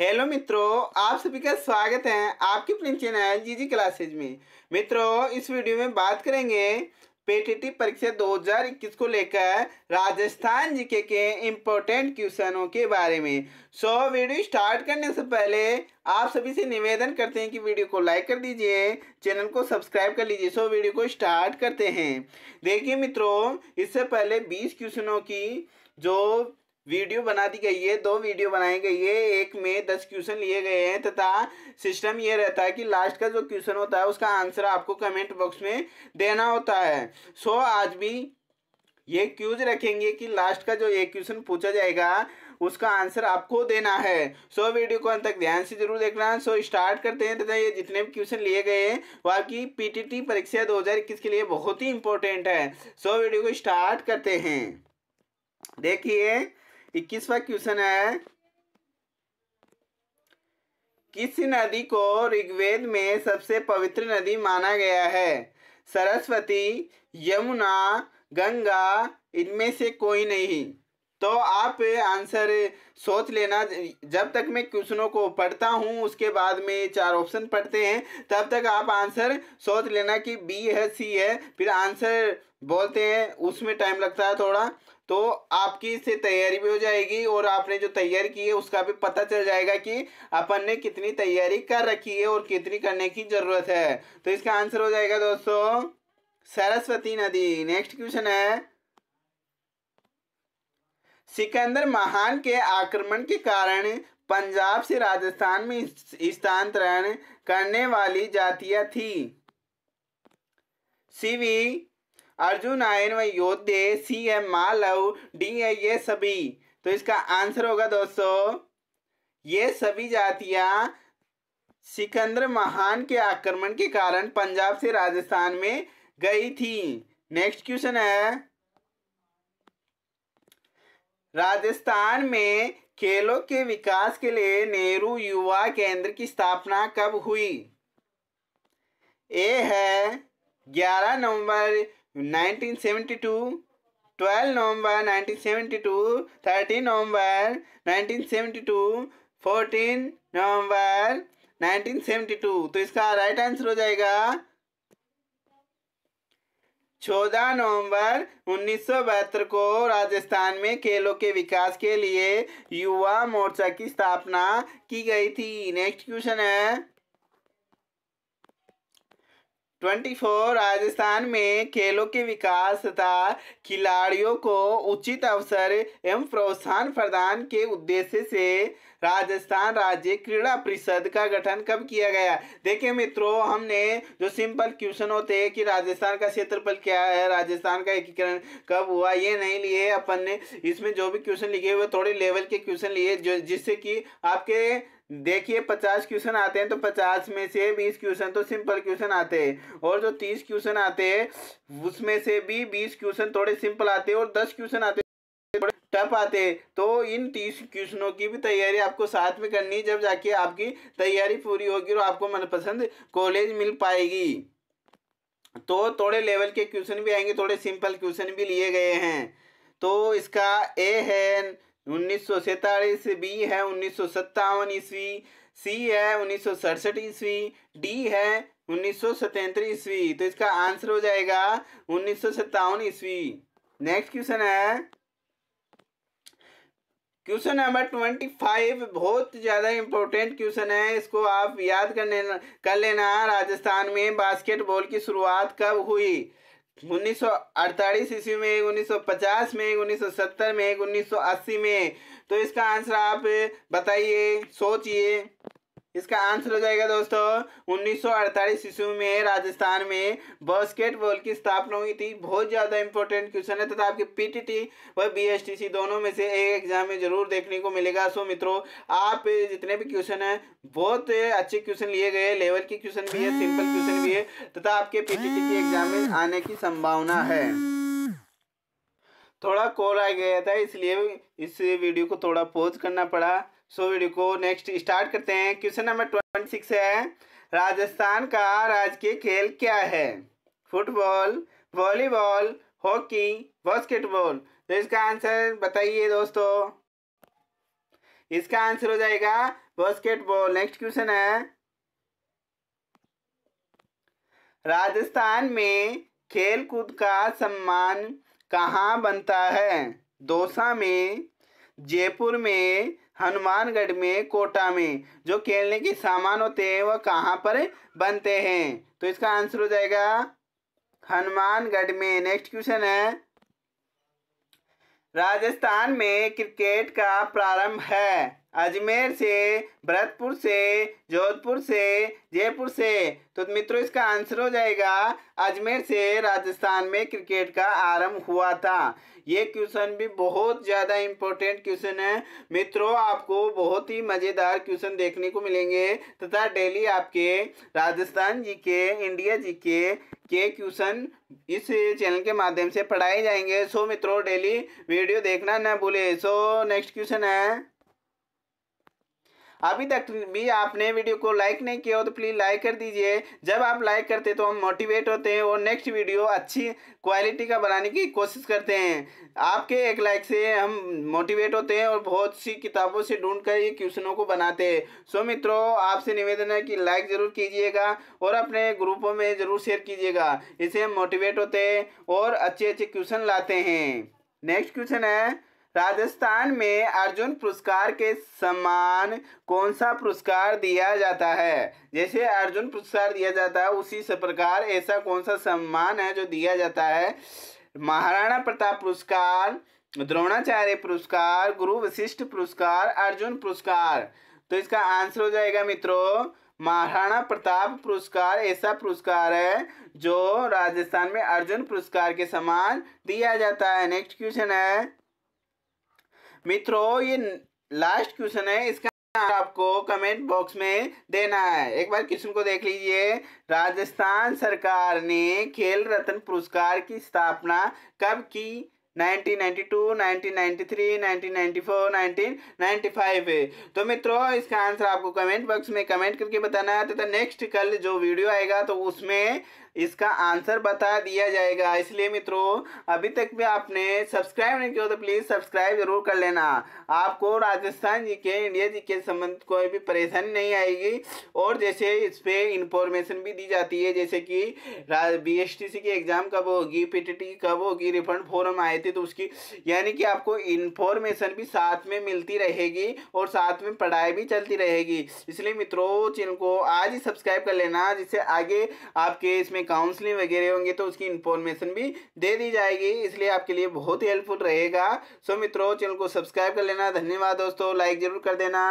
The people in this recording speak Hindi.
हेलो मित्रों आप सभी का स्वागत है आपकी अपने चैनल जी क्लासेज में मित्रों इस वीडियो में बात करेंगे पीटीटी परीक्षा 2021 को लेकर राजस्थान जीके के इम्पोर्टेंट क्वेश्चनों के बारे में सो so, वीडियो स्टार्ट करने से पहले आप सभी से निवेदन करते हैं कि वीडियो को लाइक कर दीजिए चैनल को सब्सक्राइब कर लीजिए सो so, वीडियो को स्टार्ट करते हैं देखिए मित्रों इससे पहले 20 क्वेश्चनों की जो वीडियो बना दी गई है दो वीडियो बनाई गई है एक में दस क्वेश्चन लिए गए हैं तथा सिस्टम ये रहता है कि लास्ट का जो क्वेश्चन होता है उसका आंसर आपको कमेंट बॉक्स में देना होता है सो आज भी ये क्यूज रखेंगे कि लास्ट का जो एक क्वेश्चन पूछा जाएगा उसका आंसर आपको देना है सो वीडियो को अंत तक ध्यान से जरूर देखना सो स्टार्ट करते हैं तथा ये जितने भी क्वेश्चन लिए गए हैं वो आपकी पीटीटी परीक्षा 2021 के लिए बहुत ही इंपॉर्टेंट है सो वीडियो को स्टार्ट करते हैं देखिए इक्कीसवा क्वेश्चन है किस नदी को ऋग्वेद में सबसे पवित्र नदी माना गया है सरस्वती यमुना गंगा इनमें से कोई नहीं तो आप आंसर सोच लेना जब तक मैं क्वेश्चनों को पढ़ता हूँ उसके बाद में चार ऑप्शन पढ़ते हैं तब तक आप आंसर सोच लेना कि बी है सी है फिर आंसर बोलते हैं उसमें टाइम लगता है थोड़ा तो आपकी इससे तैयारी भी हो जाएगी और आपने जो तैयारी की है उसका भी पता चल जाएगा कि अपन ने कितनी तैयारी कर रखी है और कितनी करने की ज़रूरत है तो इसका आंसर हो जाएगा दोस्तों सरस्वती नदी नेक्स्ट क्वेश्चन है सिकंदर महान के आक्रमण के कारण पंजाब से राजस्थान में स्थानांतरण करने वाली जातियां थी सीवी अर्जुन आयन व योद्धे सी एम मालव डी है ये सभी तो इसका आंसर होगा दोस्तों ये सभी जातियां सिकंदर महान के आक्रमण के कारण पंजाब से राजस्थान में गई थी नेक्स्ट क्वेश्चन है राजस्थान में खेलों के विकास के लिए नेहरू युवा केंद्र की स्थापना कब हुई ए है 11 नवंबर 1972 12 नवंबर 1972 13 नवंबर 1972 14 नवंबर 1972 तो इसका राइट आंसर हो जाएगा चौदह नवंबर उन्नीस को राजस्थान में खेलों के विकास के लिए युवा मोर्चा की स्थापना की गई थी नेक्स्ट क्वेश्चन है ट्वेंटी फोर राजस्थान में खेलों के विकास तथा खिलाड़ियों को उचित अवसर एवं प्रोत्साहन प्रदान के उद्देश्य से राजस्थान राज्य क्रीड़ा परिषद का गठन कब किया गया देखिए मित्रों हमने जो सिंपल क्वेश्चन होते हैं कि राजस्थान का क्षेत्रफल क्या है राजस्थान का एकीकरण कब हुआ ये नहीं लिए अपन ने इसमें जो भी क्वेश्चन लिखे हुए थोड़े लेवल के क्वेश्चन लिए जो जिससे कि आपके देखिए पचास क्वेश्चन आते हैं तो पचास में से बीस क्वेश्चन तो सिंपल क्वेश्चन आते हैं और जो तीस क्वेश्चन आते हैं उसमें से भी बीस क्वेश्चन थोड़े सिंपल आते हैं और दस क्वेश्चन आते कर पाते तो इन तीस क्वेश्चनों की भी तैयारी आपको साथ में करनी है जब जाके आपकी तैयारी पूरी होगी और आपको मनपसंद कॉलेज मिल पाएगी तो थोड़े लेवल के क्वेश्चन भी आएंगे थोड़े सिंपल क्वेश्चन भी लिए गए हैं तो इसका ए है उन्नीस बी है उन्नीस सौ ईस्वी सी है उन्नीस सौ ईस्वी डी है उन्नीस सौ ईस्वी तो इसका आंसर हो जाएगा उन्नीस सौ सत्तावन ईस्वी नेक्स्ट क्वेश्चन है क्वेश्चन नंबर ट्वेंटी फाइव बहुत ज़्यादा इंपॉर्टेंट क्वेश्चन है इसको आप याद कर लेना कर लेना राजस्थान में बास्केटबॉल की शुरुआत कब हुई 1948 ईस्वी में 1950 में 1970 में 1980 में तो इसका आंसर आप बताइए सोचिए इसका आंसर हो जाएगा दोस्तों 1948 ईस्वी में राजस्थान में बास्केटबॉल की स्थापना हुई थी बहुत ज़्यादा इंपॉर्टेंट क्वेश्चन है तथा आपके पीटीटी व बीएसटीसी दोनों में से एक एग्जाम में जरूर देखने को मिलेगा सो मित्रों आप जितने भी क्वेश्चन हैं बहुत अच्छे क्वेश्चन लिए गए लेवल के क्वेश्चन भी है सिंपल क्वेश्चन भी है तथा आपके पीटीटी के एग्जाम में आने की संभावना है थोड़ा कॉल आ गया था इसलिए इस वीडियो को थोड़ा पॉज करना पड़ा सो वीडियो को नेक्स्ट स्टार्ट करते हैं क्वेश्चन नंबर ट्वेंटी सिक्स है राजस्थान का राजकीय खेल क्या है फुटबॉल वॉलीबॉल हॉकी बास्केटबॉल तो इसका आंसर बताइए दोस्तों इसका आंसर हो जाएगा बास्केटबॉल नेक्स्ट क्वेश्चन है राजस्थान में खेल कूद का सम्मान कहाँ बनता है दौसा में जयपुर में हनुमानगढ़ में कोटा में जो खेलने के सामान होते हैं वह कहाँ पर बनते हैं तो इसका आंसर हो जाएगा हनुमानगढ़ में नेक्स्ट क्वेश्चन है राजस्थान में क्रिकेट का प्रारंभ है अजमेर से भरतपुर से जोधपुर से जयपुर से तो मित्रों इसका आंसर हो जाएगा अजमेर से राजस्थान में क्रिकेट का आरंभ हुआ था ये क्वेश्चन भी बहुत ज़्यादा इम्पोर्टेंट क्वेश्चन है मित्रों आपको बहुत ही मज़ेदार क्वेश्चन देखने को मिलेंगे तथा डेली आपके राजस्थान जी के इंडिया जी के के क्वेश्चन इस चैनल के माध्यम से पढ़ाए जाएंगे सो मित्रों डेली वीडियो देखना ना भूले सो नेक्स्ट क्वेश्चन है अभी तक तो भी आपने वीडियो को लाइक नहीं किया हो तो प्लीज़ लाइक कर दीजिए जब आप लाइक करते तो हम मोटिवेट होते हैं और नेक्स्ट वीडियो अच्छी क्वालिटी का बनाने की कोशिश करते हैं आपके एक लाइक से हम मोटिवेट होते हैं और बहुत सी किताबों से ढूंढ कर ये क्वेश्चनों को बनाते हैं सो मित्रों आपसे निवेदन है कि लाइक ज़रूर कीजिएगा और अपने ग्रुपों में ज़रूर शेयर कीजिएगा इससे हम मोटिवेट होते हैं और अच्छे अच्छे क्वेश्चन लाते हैं नेक्स्ट क्वेश्चन है राजस्थान में अर्जुन पुरस्कार के समान कौन सा पुरस्कार दिया जाता है जैसे अर्जुन पुरस्कार दिया जाता है उसी से प्रकार ऐसा कौन सा सम्मान है जो दिया जाता है महाराणा प्रताप पुरस्कार द्रोणाचार्य पुरस्कार गुरु वशिष्ठ पुरस्कार अर्जुन पुरस्कार तो इसका आंसर हो जाएगा मित्रों महाराणा प्रताप पुरस्कार ऐसा पुरस्कार है जो राजस्थान में अर्जुन पुरस्कार के समान दिया जाता है नेक्स्ट क्वेश्चन है मित्रों ये लास्ट क्वेश्चन है इसका आपको कमेंट बॉक्स में देना है एक बार क्वेश्चन को देख लीजिए राजस्थान सरकार ने खेल रत्न पुरस्कार की स्थापना कब की 1992, 1993, 1994, 1995 तो मित्रों इसका आंसर आपको कमेंट बॉक्स में कमेंट करके बताना है तथा नेक्स्ट कल जो वीडियो आएगा तो उसमें इसका आंसर बता दिया जाएगा इसलिए मित्रों अभी तक भी आपने सब्सक्राइब नहीं किया तो प्लीज़ सब्सक्राइब जरूर कर लेना आपको राजस्थान जी के इंडिया जी के संबंध कोई भी परेशानी नहीं आएगी और जैसे इस पर इंफॉर्मेशन भी दी जाती है जैसे कि बी एस टी सी की एग्ज़ाम कब होगी पी टी टी कब होगी रिफंड फॉरम आए थे तो उसकी यानी कि आपको इन्फॉर्मेशन भी साथ में मिलती रहेगी और साथ में पढ़ाई भी चलती रहेगी इसलिए मित्रों चैनल को आज ही सब्सक्राइब कर लेना जिससे आगे आपके इसमें काउंसलिंग वगैरह होंगे तो उसकी इन्फॉर्मेशन भी दे दी जाएगी इसलिए आपके लिए बहुत ही हेल्पफुल रहेगा सो मित्रों चैनल को सब्सक्राइब कर लेना धन्यवाद दोस्तों लाइक ज़रूर कर देना